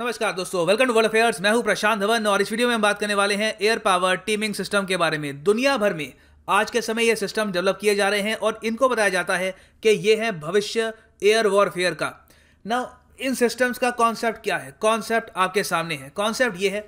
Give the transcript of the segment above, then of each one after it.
नमस्कार दोस्तों welcome to world affairs मैं हूं प्रशांत धवन और इस वीडियो में हम बात करने वाले हैं एयर पावर टीमिंग सिस्टम के बारे में दुनिया भर में आज के समय ये सिस्टम डेवलप किए जा रहे हैं और इनको बताया जाता है कि ये है भविष्य एयर वॉरफेयर का ना इन सिस्टम्स का कॉन्सेप्ट क्या है कॉन्सेप्ट आपके सामने है कॉन्सेप्ट ये है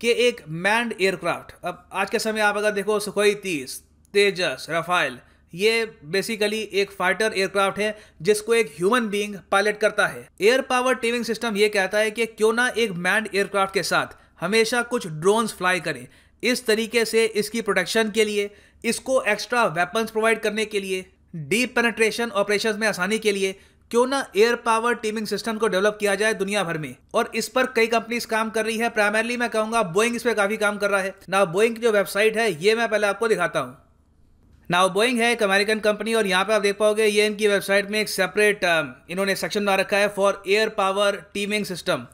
कि एक मैंड एयरक्राफ्ट अब आज के समय आप अगर देखो सुखोई तीस तेजस रफाइल ये बेसिकली एक फाइटर एयरक्राफ्ट है जिसको एक ह्यूमन बीइंग पायलट करता है एयर पावर टीविंग सिस्टम ये कहता है कि क्यों ना एक मैंड एयरक्राफ्ट के साथ हमेशा कुछ ड्रोन्स फ्लाई करें इस तरीके से इसकी प्रोटेक्शन के लिए इसको एक्स्ट्रा वेपन्स प्रोवाइड करने के लिए डीप पेनेट्रेशन ऑपरेशन में आसानी के लिए क्यों ना एयर पावर टीमिंग सिस्टम को डेवलप किया जाए दुनिया भर में और इस पर कई कंपनीज काम कर रही है प्राइमरली मैं कहूंगा बोइंग इस पर काफी काम कर रहा है ना बोइंग की जो वेबसाइट है ये मैं पहले आपको दिखाता हूँ नाउ बोइंग है एक अमेरिकन कंपनी और यहाँ पे आप देख पाओगे ये इनकी वेबसाइट में एक सेपरेट um, इन्होंने सेक्शन बना रखा है for air power teaming system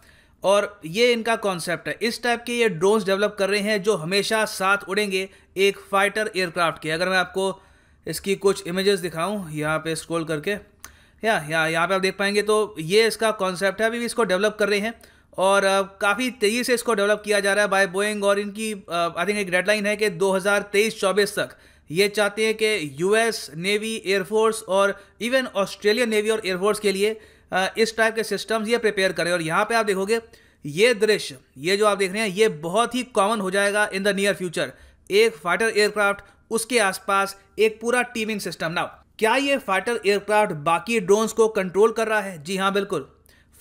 और ये इनका कॉन्सेप्ट है इस टाइप के ये ड्रोन्स डेवलप कर रहे हैं जो हमेशा साथ उड़ेंगे एक फाइटर एयरक्राफ्ट के अगर मैं आपको इसकी कुछ इमेजेस दिखाऊं यहाँ पे स्क्रॉल करके या यहाँ यहाँ पे आप देख पाएंगे तो ये इसका कॉन्सेप्ट है अभी भी इसको डेवलप कर रहे हैं और uh, काफ़ी तेज़ी से इसको डेवलप किया जा रहा है बाय बोइंग और इनकी आई uh, थिंक एक डेडलाइन है कि दो हज़ार तक ये चाहते हैं कि यूएस नेवी एयरफोर्स और इवन ऑस्ट्रेलियन नेवी और एयरफोर्स के लिए इस टाइप के सिस्टम्स ये प्रिपेयर करें और यहाँ पे आप देखोगे ये दृश्य ये जो आप देख रहे हैं ये बहुत ही कॉमन हो जाएगा इन द नियर फ्यूचर एक फाइटर एयरक्राफ्ट उसके आसपास एक पूरा टीमिंग सिस्टम ना क्या ये फाइटर एयरक्राफ्ट बाकी ड्रोन्स को कंट्रोल कर रहा है जी हाँ बिल्कुल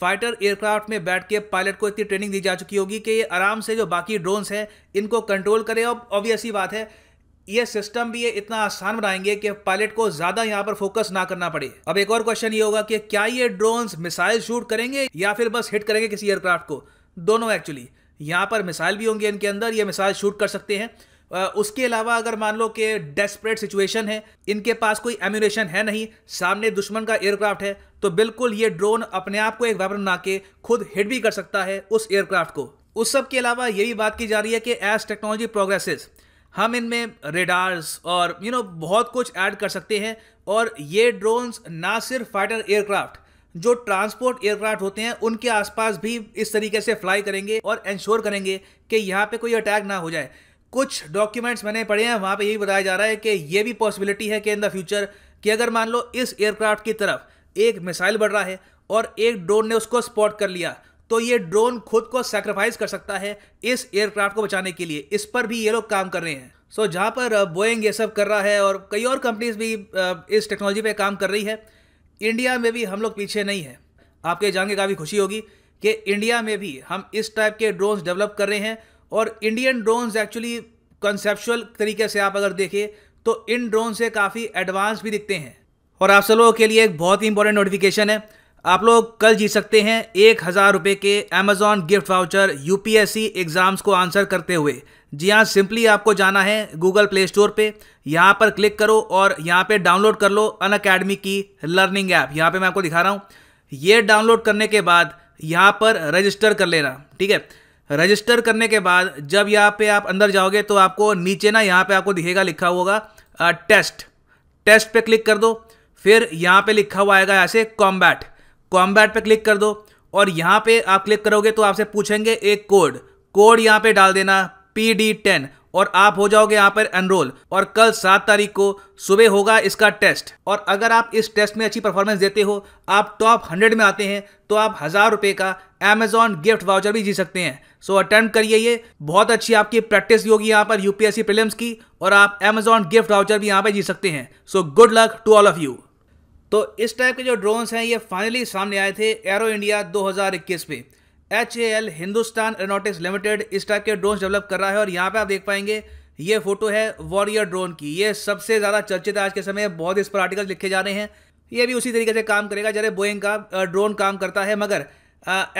फाइटर एयरक्राफ्ट में बैठ के पायलट को इतनी ट्रेनिंग दी जा चुकी होगी कि ये आराम से जो बाकी ड्रोन्स हैं इनको कंट्रोल करे और ऑब्वियस ही बात है ये सिस्टम भी ये इतना आसान बनाएंगे कि पायलट को ज्यादा यहाँ पर फोकस ना करना पड़े अब एक और क्वेश्चन ये होगा कि क्या ये ड्रोन मिसाइल शूट करेंगे या फिर बस हिट करेंगे किसी एयरक्राफ्ट को दोनों एक्चुअली यहाँ पर मिसाइल भी होंगे इनके अंदर ये मिसाइल शूट कर सकते हैं उसके अलावा अगर मान लो कि डेस्परेट सिचुएशन है इनके पास कोई एम्यूनेशन है नहीं सामने दुश्मन का एयरक्राफ्ट है तो बिल्कुल ये ड्रोन अपने आप को एक वेपन बना के खुद हिट भी कर सकता है उस एयरक्राफ्ट को उस सब के अलावा यही बात की जा रही है कि एज टेक्नोलॉजी प्रोग्रेसेस हम इनमें रेडार्स और यू you नो know, बहुत कुछ ऐड कर सकते हैं और ये ड्रोन्स ना सिर्फ फाइटर एयरक्राफ्ट जो ट्रांसपोर्ट एयरक्राफ्ट होते हैं उनके आसपास भी इस तरीके से फ्लाई करेंगे और इंश्योर करेंगे कि यहाँ पे कोई अटैक ना हो जाए कुछ डॉक्यूमेंट्स मैंने पढ़े हैं वहाँ पे यही बताया जा रहा है कि ये भी पॉसिबिलिटी है कि इन द फ्यूचर कि अगर मान लो इस एयरक्राफ्ट की तरफ एक मिसाइल बढ़ रहा है और एक ड्रोन ने उसको स्पॉट कर लिया तो ये ड्रोन खुद को सेक्रीफाइस कर सकता है इस एयरक्राफ्ट को बचाने के लिए इस पर भी ये लोग काम कर रहे हैं सो so, जहाँ पर बोइंग uh, ये सब कर रहा है और कई और कंपनीज भी uh, इस टेक्नोलॉजी पे काम कर रही है इंडिया में भी हम लोग पीछे नहीं हैं आपके जान के काफ़ी खुशी होगी कि इंडिया में भी हम इस टाइप के ड्रोन्स डेवलप कर रहे हैं और इंडियन ड्रोन्स एक्चुअली कंसेप्चुअल तरीके से आप अगर देखें तो इन ड्रोन से काफ़ी एडवांस भी दिखते हैं और आप सब लोगों के लिए एक बहुत ही इंपॉर्टेंट नोटिफिकेशन है आप लोग कल जीत सकते हैं एक हज़ार रुपये के Amazon gift voucher UPSC exams को आंसर करते हुए जी हाँ सिंपली आपको जाना है गूगल प्ले स्टोर पे यहाँ पर क्लिक करो और यहाँ पे डाउनलोड कर लो अन अकेडमी की लर्निंग ऐप यहाँ पे मैं आपको दिखा रहा हूँ ये डाउनलोड करने के बाद यहाँ पर रजिस्टर कर लेना ठीक है रजिस्टर करने के बाद जब यहाँ पे आप अंदर जाओगे तो आपको नीचे ना यहाँ पे आपको दिखेगा लिखा होगा टेस्ट टेस्ट पे क्लिक कर दो फिर यहाँ पे लिखा हुआ आएगा ऐसे कॉम्बैट कॉम्बैट पे क्लिक कर दो और यहाँ पे आप क्लिक करोगे तो आपसे पूछेंगे एक कोड कोड यहाँ पे डाल देना पी डी टेन और आप हो जाओगे यहाँ पर एनरोल और कल सात तारीख को सुबह होगा इसका टेस्ट और अगर आप इस टेस्ट में अच्छी परफॉर्मेंस देते हो आप टॉप हंड्रेड में आते हैं तो आप हज़ार रुपये का अमेजॉन गिफ्ट वाउचर भी जी सकते हैं सो अटेम्प्ट करिए ये बहुत अच्छी आपकी प्रैक्टिस होगी यहाँ पर यूपीएससी प्रीलिम्स की और आप अमेजॉन गिफ्ट वाउचर भी यहाँ पर जी सकते हैं so good luck to all of you तो इस टाइप के जो ड्रोन्स हैं ये फाइनली सामने आए थे एरो इंडिया 2021 में H A L Hindustan aeronautics limited इस टाइप के ड्रोन्स डेवलप कर रहा है और यहाँ पे आप देख पाएंगे ये फोटो है वॉरियर ड्रोन की ये सबसे ज़्यादा चर्चित है आज के समय बहुत इस पर आर्टिकल लिखे जा रहे हैं ये भी उसी तरीके से काम करेगा जैसे बोइंग का ड्रोन काम करता है मगर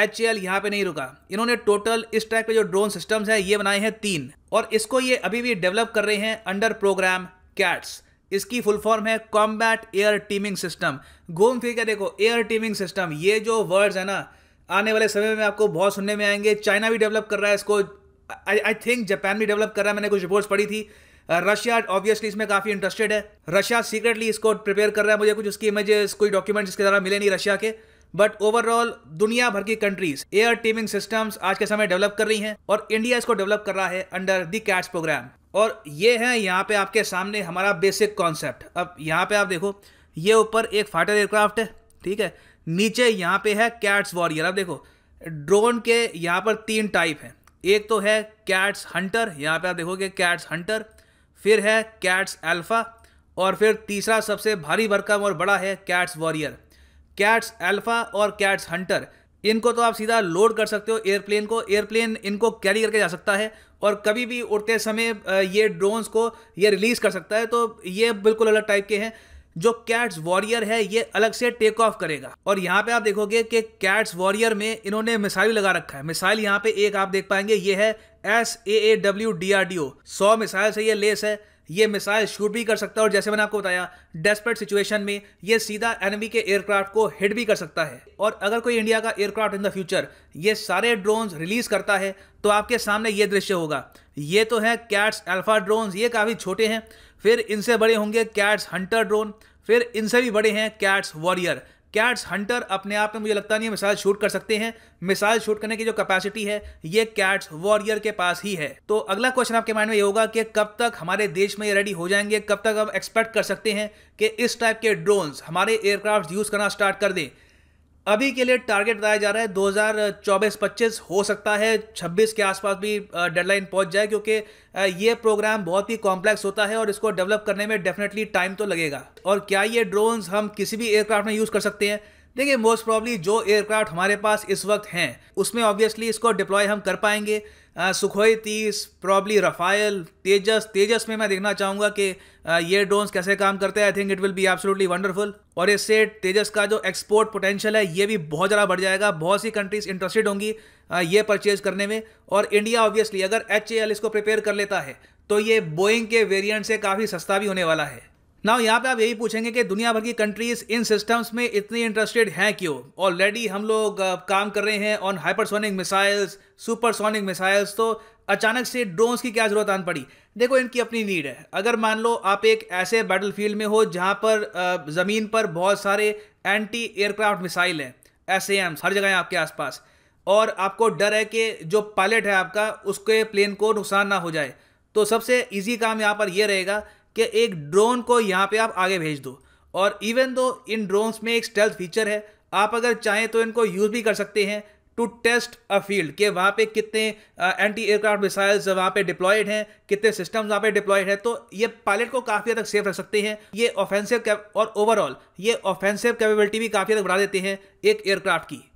एच एल यहाँ पे नहीं रुका इन्होंने टोटल इस टाइप के जो ड्रोन सिस्टम्स हैं ये बनाए हैं तीन और इसको ये अभी भी डेवलप कर रहे हैं अंडर प्रोग्राम कैट्स इसकी फुल फॉर्म है कॉम्बैट एयर टीमिंग सिस्टम घूम फिर के देखो एयर टीमिंग सिस्टम ये जो वर्ड्स है ना आने वाले समय में आपको बहुत सुनने में आएंगे चाइना भी डेवलप कर रहा है इसको आई थिंक जापान भी डेवलप कर रहा है मैंने कुछ रिपोर्ट्स पढ़ी थी रशिया uh, ऑब्वियसली इसमें काफ़ी इंटरेस्टेड है रशिया सीक्रेटली इसको प्रिपेयर कर रहा है मुझे कुछ उसकी इमेजेस कोई डॉक्यूमेंट्स इसके द्वारा मिले नहीं रशिया के बट ओवरऑल दुनिया भर की कंट्रीज एयर टीमिंग सिस्टम्स आज के समय डेवलप कर रही हैं और इंडिया इसको डेवलप कर रहा है अंडर दी कैट्स प्रोग्राम और ये है यहाँ पे आपके सामने हमारा बेसिक कॉन्सेप्ट अब यहाँ पे आप देखो ये ऊपर एक फाइटर एयरक्राफ्ट है ठीक है नीचे यहाँ पे है कैट्स वॉरियर अब देखो ड्रोन के यहाँ पर तीन टाइप हैं एक तो है कैट्स हंटर यहाँ पे आप देखोगे कैट्स हंटर फिर है कैट्स एल्फा और फिर तीसरा सबसे भारी भरकम और बड़ा है कैट्स वॉरियर कैट्स एल्फा और कैट्स हंटर इनको तो आप सीधा लोड कर सकते हो एयरप्लेन को एयरप्लेन इनको कैरी करके जा सकता है और कभी भी उड़ते समय ये ड्रोन्स को ये रिलीज़ कर सकता है तो ये बिल्कुल अलग टाइप के हैं जो कैट्स वॉरियर है ये अलग से टेक ऑफ करेगा और यहाँ पे आप देखोगे कि कैट्स वॉरियर में इन्होंने मिसाइल लगा रखा है मिसाइल यहाँ पे एक आप देख पाएंगे ये है S A A W D R D O सौ मिसाइल से ये लेस है ये मिसाइल शूट भी कर सकता है और जैसे मैंने आपको बताया डेस्परेट सिचुएशन में ये सीधा एनमी के एयरक्राफ्ट को हिट भी कर सकता है और अगर कोई इंडिया का एयरक्राफ्ट इन द फ्यूचर ये सारे ड्रोन्स रिलीज करता है तो आपके सामने ये दृश्य होगा ये तो है कैट्स अल्फा ड्रोन्स ये काफ़ी छोटे हैं फिर इनसे बड़े होंगे कैट्स हंटर ड्रोन फिर इनसे भी बड़े हैं कैट्स वॉरियर कैट्स हंटर अपने आप में मुझे लगता नहीं है मिसाइल शूट कर सकते हैं मिसाइल शूट करने की जो कैपेसिटी है ये कैट्स वॉरियर के पास ही है तो अगला क्वेश्चन आपके माइंड में ये होगा कि कब तक हमारे देश में ये रेडी हो जाएंगे कब तक हम एक्सपेक्ट कर सकते हैं कि इस टाइप के ड्रोन्स हमारे एयरक्राफ्ट यूज करना स्टार्ट कर दें अभी के लिए टारगेट बताया जा रहा है 2024-25 हो सकता है 26 के आसपास भी डेडलाइन पहुंच जाए क्योंकि ये प्रोग्राम बहुत ही कॉम्प्लेक्स होता है और इसको डेवलप करने में डेफिनेटली टाइम तो लगेगा और क्या ये ड्रोन्स हम किसी भी एयरक्राफ्ट में यूज़ कर सकते हैं देखिए मोस्ट प्रॉब्ली जो एयरक्राफ्ट हमारे पास इस वक्त हैं उसमें ऑब्वियसली इसको डिप्लॉय हम कर पाएंगे हाँ, सुखोई तीस प्रॉब्ली रफ़ाइल तेजस तेजस में मैं देखना चाहूँगा कि ये ड्रोन्स कैसे काम करते हैं I think it will be absolutely wonderful और इससे तेजस का जो एक्सपोर्ट पोटेंशियल है ये भी बहुत ज़्यादा बढ़ जाएगा बहुत सी कंट्रीज़ इंटरेस्टेड होंगी ये परचेज करने में और इंडिया ऑब्वियसली अगर एच इसको प्रिपेयर कर लेता है तो ये बोइंग के वेरियंट से काफ़ी सस्ता भी होने वाला है ना यहाँ पे आप यही पूछेंगे कि दुनिया भर की कंट्रीज इन सिस्टम्स में इतनी इंटरेस्टेड हैं क्यों ऑलरेडी हम लोग काम कर रहे हैं on hypersonic missiles supersonic missiles तो अचानक से ड्रोन्स की क्या ज़रूरत आन पड़ी देखो इनकी अपनी नीड है अगर मान लो आप एक ऐसे बैटलफील्ड में हो जहाँ पर ज़मीन पर बहुत सारे एंटी एयरक्राफ्ट मिसाइल हैं एस हर जगह हैं आपके आसपास और आपको डर है कि जो पायलट है आपका उसके प्लेन को नुकसान ना हो जाए तो सबसे ईजी काम यहाँ पर यह रहेगा कि एक ड्रोन को यहाँ पे आप आगे भेज दो और इवन दो इन ड्रोन्स में एक स्टेल्थ फीचर है आप अगर चाहें तो इनको यूज़ भी कर सकते हैं टू टेस्ट अ फील्ड के वहाँ पे कितने एंटी एयरक्राफ्ट मिसाइल्स वहाँ पे डिप्लॉयड हैं कितने सिस्टम्स वहाँ पे डिप्लॉयड हैं तो ये पायलट को काफ़ी हद तक सेफ रख सकते हैं ये ऑफेंसिव और ओवरऑल ये ऑफेंसिव कैपेबिलिटी भी काफ़ी हद तक बढ़ा देते हैं एक एयरक्राफ्ट की